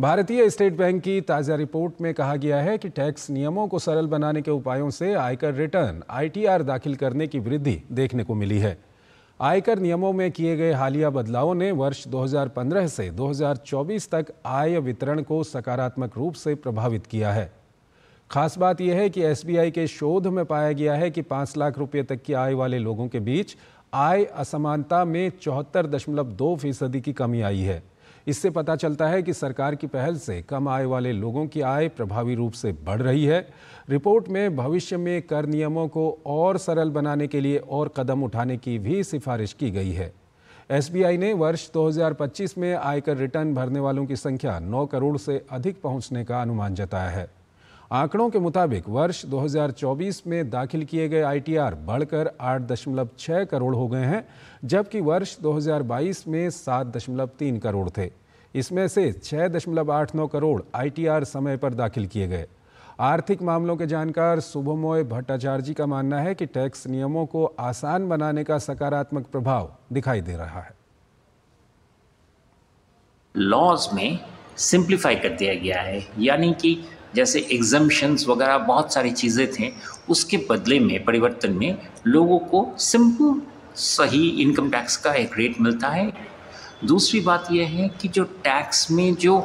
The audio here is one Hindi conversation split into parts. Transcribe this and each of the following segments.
भारतीय स्टेट बैंक की ताज़ा रिपोर्ट में कहा गया है कि टैक्स नियमों को सरल बनाने के उपायों से आयकर रिटर्न आईटीआर दाखिल करने की वृद्धि देखने को मिली है आयकर नियमों में किए गए हालिया बदलावों ने वर्ष 2015 से 2024 तक आय वितरण को सकारात्मक रूप से प्रभावित किया है खास बात यह है कि एसबीआई के शोध में पाया गया है कि पाँच लाख रुपये तक की आय वाले लोगों के बीच आय असमानता में चौहत्तर दशमलव दो फीसदी की कमी आई है इससे पता चलता है कि सरकार की पहल से कम आय वाले लोगों की आय प्रभावी रूप से बढ़ रही है रिपोर्ट में भविष्य में कर नियमों को और सरल बनाने के लिए और कदम उठाने की भी सिफारिश की गई है एसबीआई ने वर्ष 2025 में आयकर रिटर्न भरने वालों की संख्या 9 करोड़ से अधिक पहुंचने का अनुमान जताया है आंकड़ों के मुताबिक वर्ष 2024 में दाखिल किए गए आईटीआर बढ़कर 8.6 करोड़ हो गए हैं जबकि वर्ष 2022 में 7.3 करोड़ थे इसमें से 6.89 करोड़ आईटीआर समय पर दाखिल किए गए आर्थिक मामलों के जानकार शुभमोय भट्टाचार्य जी का मानना है कि टैक्स नियमों को आसान बनाने का सकारात्मक प्रभाव दिखाई दे रहा है लॉज में सिंप्लीफाई कर दिया गया है यानी कि जैसे एग्जम्पन्स वगैरह बहुत सारी चीज़ें थे उसके बदले में परिवर्तन में लोगों को सिंपल सही इनकम टैक्स का एक रेट मिलता है दूसरी बात यह है कि जो टैक्स में जो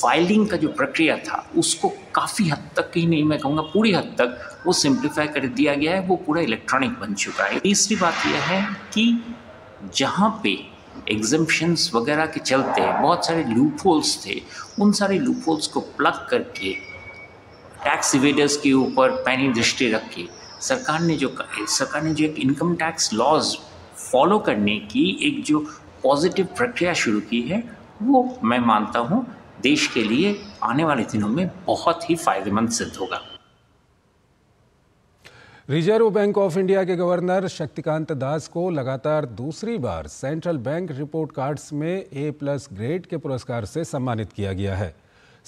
फाइलिंग का जो प्रक्रिया था उसको काफ़ी हद तक ही नहीं मैं कहूँगा पूरी हद तक वो सिंप्लीफाई कर दिया गया है वो पूरा इलेक्ट्रॉनिक बन चुका है तीसरी बात यह है कि जहाँ पे एग्जम्पन्स वगैरह के चलते बहुत सारे लूप होल्स थे उन सारे लूप होल्स को प्लग करके टैक्स इवेडर्स के ऊपर पैनी दृष्टि रख के सरकार ने जो सरकार ने जो एक इनकम टैक्स लॉज फॉलो करने की एक जो पॉजिटिव प्रक्रिया शुरू की है वो मैं मानता हूँ देश के लिए आने वाले दिनों में बहुत ही फायदेमंद सिद्ध होगा रिजर्व बैंक ऑफ इंडिया के गवर्नर शक्तिकांत दास को लगातार दूसरी बार सेंट्रल बैंक रिपोर्ट कार्ड्स में ए प्लस ग्रेड के पुरस्कार से सम्मानित किया गया है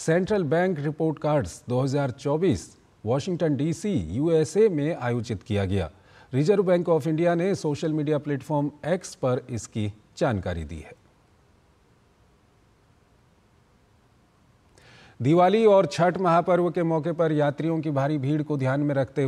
central bank report cards 2024 Washington DC USA में आयोजित किया गया रिजर्व बैंक ऑफ इंडिया ने सोशल मीडिया प्लेटफॉर्म एक्स पर इसकी जानकारी दी है दिवाली और छठ महापर्व के मौके पर यात्रियों की भारी भीड़ को ध्यान में रखते हुए